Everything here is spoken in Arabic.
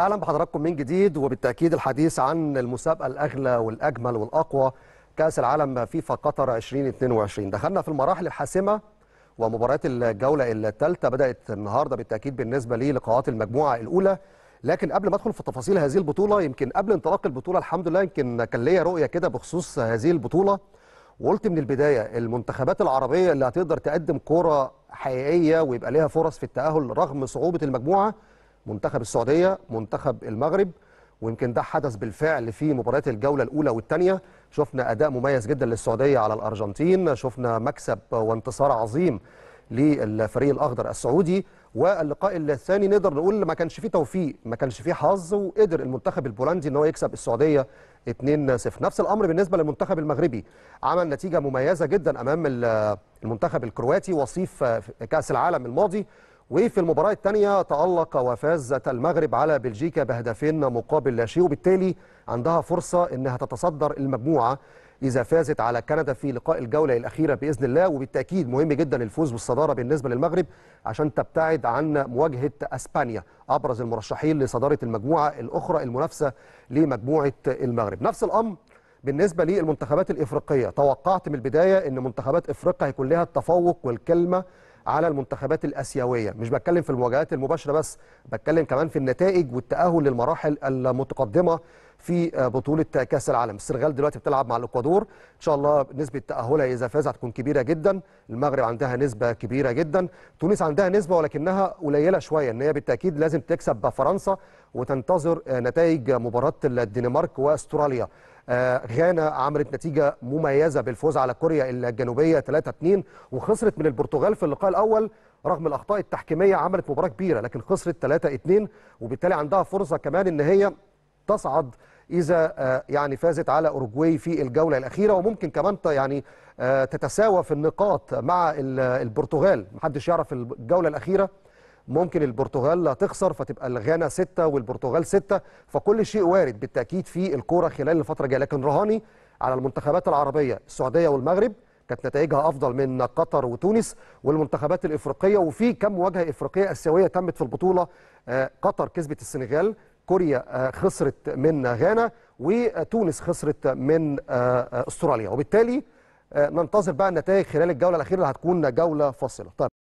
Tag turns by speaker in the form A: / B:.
A: اهلا بحضراتكم من جديد وبالتاكيد الحديث عن المسابقه الاغلى والاجمل والاقوى كاس العالم فيفا قطر 2022 دخلنا في المراحل الحاسمه ومباريات الجوله الثالثه بدات النهارده بالتاكيد بالنسبه للقاءات المجموعه الاولى لكن قبل ما ادخل في تفاصيل هذه البطوله يمكن قبل انطلاق البطوله الحمد لله يمكن كان ليا رؤيه كده بخصوص هذه البطوله وقلت من البدايه المنتخبات العربيه اللي هتقدر تقدم كوره حقيقيه ويبقى ليها فرص في التاهل رغم صعوبه المجموعه منتخب السعوديه منتخب المغرب ويمكن ده حدث بالفعل في مباريات الجوله الاولى والثانيه شفنا اداء مميز جدا للسعوديه على الارجنتين شفنا مكسب وانتصار عظيم للفريق الاخضر السعودي واللقاء الثاني نقدر نقول ما كانش فيه توفيق ما كانش فيه حظ وقدر المنتخب البولندي ان هو يكسب السعوديه 2-0 نفس الامر بالنسبه للمنتخب المغربي عمل نتيجه مميزه جدا امام المنتخب الكرواتي وصيف كاس العالم الماضي وفي المباراة الثانية تألق وفازت المغرب على بلجيكا بهدفين مقابل لا شيء وبالتالي عندها فرصة أنها تتصدر المجموعة إذا فازت على كندا في لقاء الجولة الأخيرة بإذن الله وبالتأكيد مهم جدا الفوز بالصدارة بالنسبة للمغرب عشان تبتعد عن مواجهة أسبانيا أبرز المرشحين لصدارة المجموعة الأخرى المنافسة لمجموعة المغرب نفس الأمر بالنسبه للمنتخبات الافريقيه توقعت من البدايه ان منتخبات افريقيا هيكون لها التفوق والكلمه على المنتخبات الاسيويه مش بتكلم في المواجهات المباشره بس بتكلم كمان في النتائج والتاهل للمراحل المتقدمه في بطوله كاس العالم السنغال دلوقتي بتلعب مع الاكوادور ان شاء الله نسبه تاهلها اذا فاز هتكون كبيره جدا المغرب عندها نسبه كبيره جدا تونس عندها نسبه ولكنها قليله شويه ان هي بالتاكيد لازم تكسب بفرنسا وتنتظر آه، نتائج مباراه الدنمارك واستراليا آه، غانا عملت نتيجه مميزه بالفوز على كوريا الجنوبيه 3-2 وخسرت من البرتغال في اللقاء الاول رغم الاخطاء التحكيميه عملت مباراه كبيره لكن خسرت 3-2 وبالتالي عندها فرصه كمان ان هي تصعد اذا آه، يعني فازت على اوروجواي في الجوله الاخيره وممكن كمان يعني تتساوى في النقاط مع البرتغال محدش يعرف الجوله الاخيره ممكن البرتغال لا تخسر فتبقى الغانا ستة والبرتغال ستة فكل شيء وارد بالتأكيد في الكورة خلال الفترة الجاية لكن رهاني على المنتخبات العربية السعودية والمغرب كانت نتائجها افضل من قطر وتونس والمنتخبات الافريقيه وفي كم مواجهه افريقيه اسيويه تمت في البطوله آه، قطر كسبت السنغال كوريا آه، خسرت من غانا وتونس خسرت من آه، استراليا وبالتالي ننتظر بقى النتائج خلال الجوله الاخيره اللي هتكون جوله فاصله طيب.